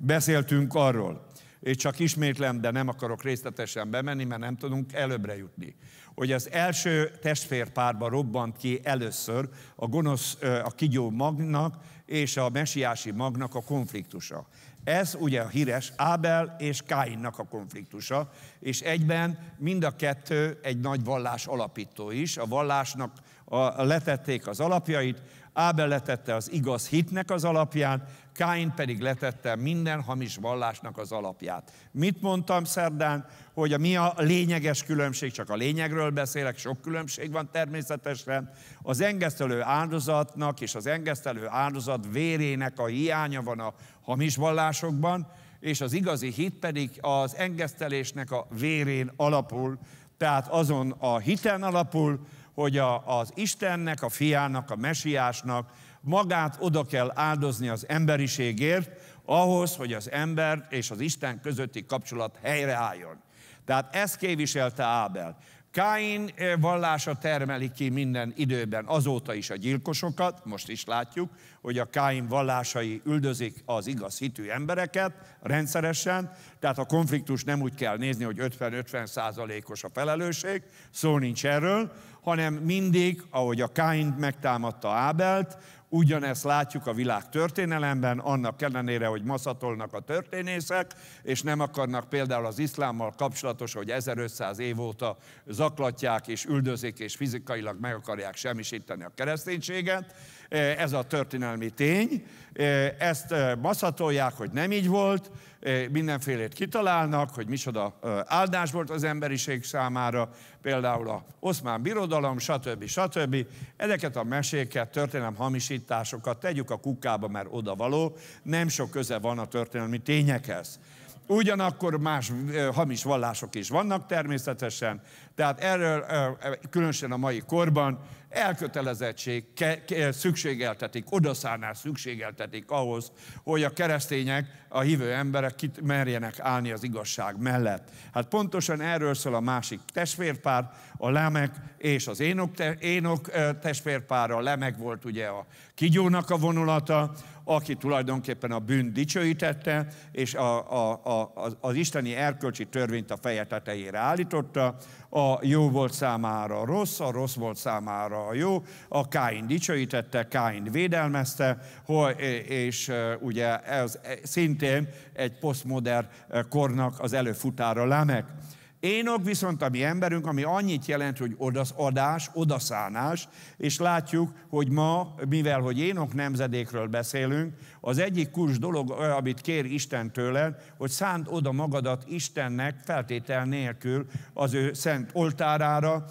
Beszéltünk arról, és csak ismétlem, de nem akarok részletesen bemenni, mert nem tudunk előbbre jutni. Hogy az első testvérpárba robbant ki először a gonosz, a kigyó magnak és a mesiási magnak a konfliktusa. Ez ugye a híres Ábel és Káinnak a konfliktusa, és egyben mind a kettő egy nagy vallás alapító is. A vallásnak a, letették az alapjait, Ábel letette az igaz hitnek az alapját, Káin pedig letette minden hamis vallásnak az alapját. Mit mondtam szerdán, hogy a mi a lényeges különbség, csak a lényegről beszélek, sok különbség van természetesen. Az engesztelő áldozatnak és az engesztelő áldozat vérének a hiánya van a hamis vallásokban, és az igazi hit pedig az engesztelésnek a vérén alapul, tehát azon a hiten alapul, hogy a, az Istennek, a fiának, a mesiásnak magát oda kell áldozni az emberiségért, ahhoz, hogy az ember és az Isten közötti kapcsolat helyreálljon. Tehát ezt képviselte Ábel. Káin eh, vallása termeli ki minden időben azóta is a gyilkosokat, most is látjuk, hogy a Káin vallásai üldözik az igaz hitű embereket rendszeresen, tehát a konfliktus nem úgy kell nézni, hogy 50-50 százalékos -50 a felelősség, szó nincs erről, hanem mindig, ahogy a Káin megtámadta Ábelt, ugyanezt látjuk a világ történelemben, annak ellenére, hogy maszatolnak a történészek, és nem akarnak például az iszlámmal kapcsolatos, hogy 1500 év óta zaklatják és üldözik, és fizikailag meg akarják semmisíteni a kereszténységet. E, ez a történelmi tény. E, ezt e, maszatolják, hogy nem így volt, mindenfélét kitalálnak, hogy micsoda áldás volt az emberiség számára, például a oszmán birodalom, irodalom, stb. stb. Ezeket a meséket, történelem hamisításokat tegyük a kukába, mert oda való, nem sok köze van a történelmi tényekhez. Ugyanakkor más hamis vallások is vannak természetesen, tehát erről különösen a mai korban elkötelezettség szükségeltetik, odaszánás szükségeltetik ahhoz, hogy a keresztények, a hívő emberek kit merjenek állni az igazság mellett. Hát pontosan erről szól a másik testvérpár, a Lemek és az Énok, te- Énok testvérpár. A Lemek volt ugye a kigyónak a vonulata, aki tulajdonképpen a bűn dicsőítette, és a, a, a, az, az isteni erkölcsi törvényt a feje tetejére állította. A jó volt számára rossz, a rossz volt számára arra a jó. A Káin dicsőítette, Káin védelmezte, és ugye ez e, szintén egy posztmodern kornak az előfutára Lámek. Énok viszont a mi emberünk, ami annyit jelent, hogy adás, odaszánás, és látjuk, hogy ma, mivel hogy Énok nemzedékről beszélünk, az egyik kurs dolog, amit kér Isten tőle, hogy szánt oda magadat Istennek feltétel nélkül az ő szent oltárára,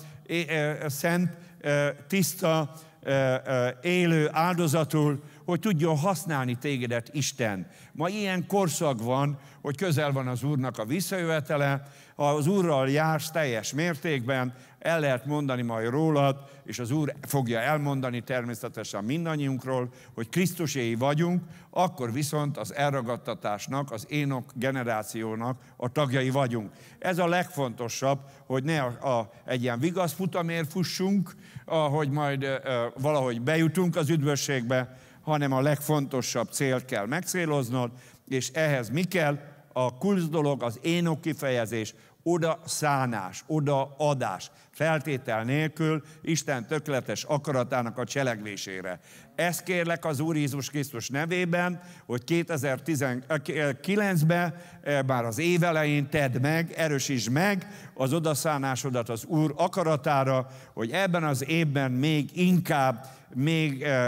szent, e, tiszta, e, e, élő áldozatul, hogy tudjon használni tégedet Isten. Ma ilyen korszak van, hogy közel van az Úrnak a visszajövetele, ha az Úrral jársz teljes mértékben, el lehet mondani majd rólad, és az Úr fogja elmondani természetesen mindannyiunkról, hogy Krisztuséi vagyunk, akkor viszont az elragadtatásnak, az énok generációnak a tagjai vagyunk. Ez a legfontosabb, hogy ne a, a, egy ilyen vigasz futamért fussunk, ahogy majd e, e, valahogy bejutunk az üdvösségbe, hanem a legfontosabb célt kell megcéloznod, és ehhez mi kell? A kulcs dolog az énok kifejezés, oda szánás, oda adás, feltétel nélkül Isten tökéletes akaratának a cselekvésére. Ezt kérlek az Úr Jézus Krisztus nevében, hogy 2019-ben, eh, eh, már eh, az év elején tedd meg, erősítsd meg az odaszánásodat az Úr akaratára, hogy ebben az évben még inkább még ö, ö,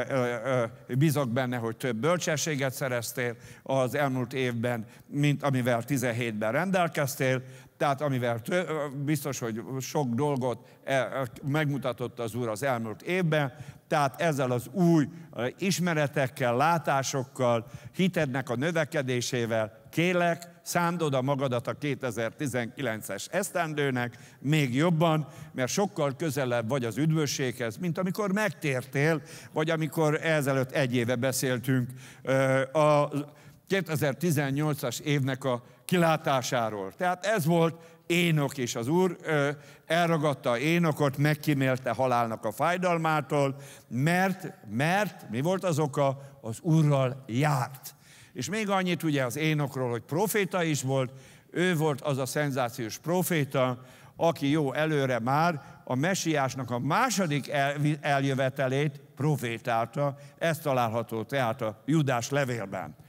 ö, bizok benne, hogy több bölcsességet szereztél az elmúlt évben, mint amivel 17-ben rendelkeztél, tehát amivel tő, biztos, hogy sok dolgot e, e, megmutatott az Úr az elmúlt évben, tehát ezzel az új ismeretekkel, látásokkal, hitednek a növekedésével kélek, szándod a magadat a 2019-es esztendőnek még jobban, mert sokkal közelebb vagy az üdvösséghez, mint amikor megtértél, vagy amikor ezelőtt egy éve beszéltünk a 2018-as évnek a kilátásáról. Tehát ez volt Énok és az Úr ö, elragadta Énokot, megkímélte halálnak a fájdalmától, mert, mert, mi volt az oka? Az Úrral járt. És még annyit ugye az Énokról, hogy proféta is volt, ő volt az a szenzációs proféta, aki jó előre már a mesiásnak a második eljövetelét profétálta, ez található tehát a Judás levélben.